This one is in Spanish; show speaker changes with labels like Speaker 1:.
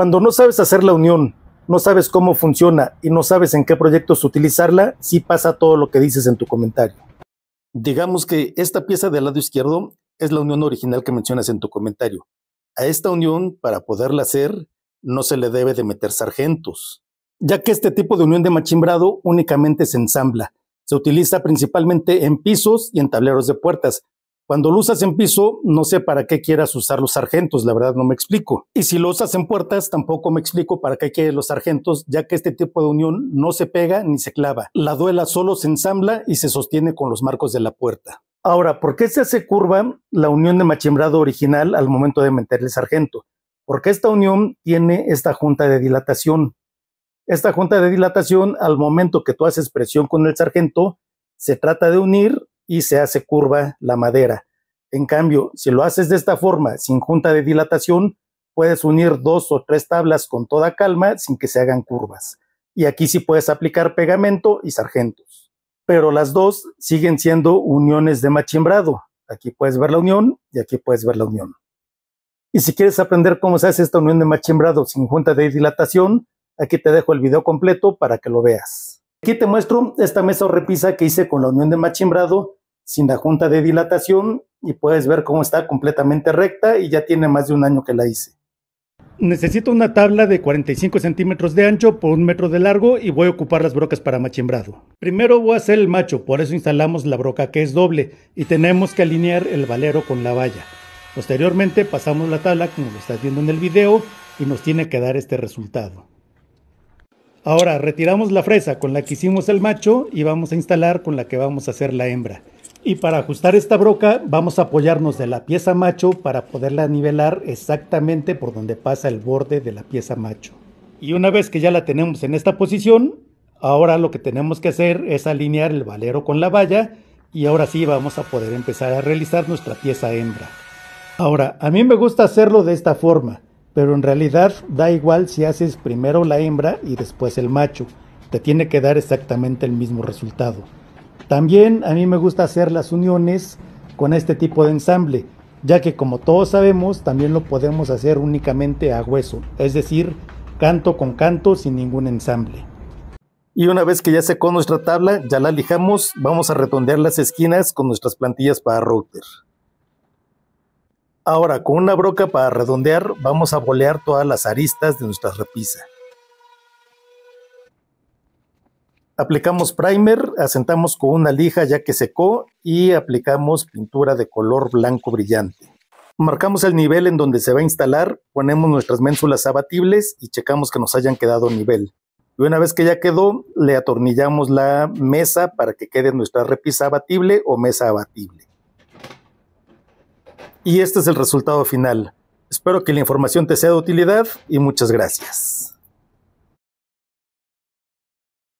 Speaker 1: Cuando no sabes hacer la unión, no sabes cómo funciona y no sabes en qué proyectos utilizarla, sí pasa todo lo que dices en tu comentario. Digamos que esta pieza del lado izquierdo es la unión original que mencionas en tu comentario. A esta unión, para poderla hacer, no se le debe de meter sargentos, ya que este tipo de unión de machimbrado únicamente se ensambla. Se utiliza principalmente en pisos y en tableros de puertas, cuando lo usas en piso, no sé para qué quieras usar los sargentos, la verdad no me explico. Y si lo usas en puertas, tampoco me explico para qué quieres los sargentos, ya que este tipo de unión no se pega ni se clava. La duela solo se ensambla y se sostiene con los marcos de la puerta. Ahora, ¿por qué se hace curva la unión de machimbrado original al momento de meter el sargento? Porque esta unión tiene esta junta de dilatación. Esta junta de dilatación, al momento que tú haces presión con el sargento, se trata de unir y se hace curva la madera. En cambio, si lo haces de esta forma, sin junta de dilatación, puedes unir dos o tres tablas con toda calma sin que se hagan curvas. Y aquí sí puedes aplicar pegamento y sargentos. Pero las dos siguen siendo uniones de machimbrado. Aquí puedes ver la unión y aquí puedes ver la unión. Y si quieres aprender cómo se hace esta unión de machimbrado sin junta de dilatación, aquí te dejo el video completo para que lo veas. Aquí te muestro esta mesa o repisa que hice con la unión de machimbrado sin la junta de dilatación y puedes ver cómo está completamente recta y ya tiene más de un año que la hice. Necesito una tabla de 45 centímetros de ancho por un metro de largo y voy a ocupar las brocas para machimbrado. Primero voy a hacer el macho, por eso instalamos la broca que es doble y tenemos que alinear el valero con la valla. Posteriormente pasamos la tabla como lo estás viendo en el video y nos tiene que dar este resultado. Ahora retiramos la fresa con la que hicimos el macho y vamos a instalar con la que vamos a hacer la hembra. Y para ajustar esta broca vamos a apoyarnos de la pieza macho para poderla nivelar exactamente por donde pasa el borde de la pieza macho. Y una vez que ya la tenemos en esta posición, ahora lo que tenemos que hacer es alinear el valero con la valla y ahora sí vamos a poder empezar a realizar nuestra pieza hembra. Ahora, a mí me gusta hacerlo de esta forma, pero en realidad da igual si haces primero la hembra y después el macho, te tiene que dar exactamente el mismo resultado. También a mí me gusta hacer las uniones con este tipo de ensamble, ya que como todos sabemos, también lo podemos hacer únicamente a hueso, es decir, canto con canto sin ningún ensamble. Y una vez que ya secó nuestra tabla, ya la lijamos, vamos a redondear las esquinas con nuestras plantillas para router. Ahora, con una broca para redondear, vamos a bolear todas las aristas de nuestra repisa. Aplicamos primer, asentamos con una lija ya que secó y aplicamos pintura de color blanco brillante. Marcamos el nivel en donde se va a instalar, ponemos nuestras ménsulas abatibles y checamos que nos hayan quedado nivel. Y una vez que ya quedó, le atornillamos la mesa para que quede nuestra repisa abatible o mesa abatible. Y este es el resultado final. Espero que la información te sea de utilidad y muchas gracias.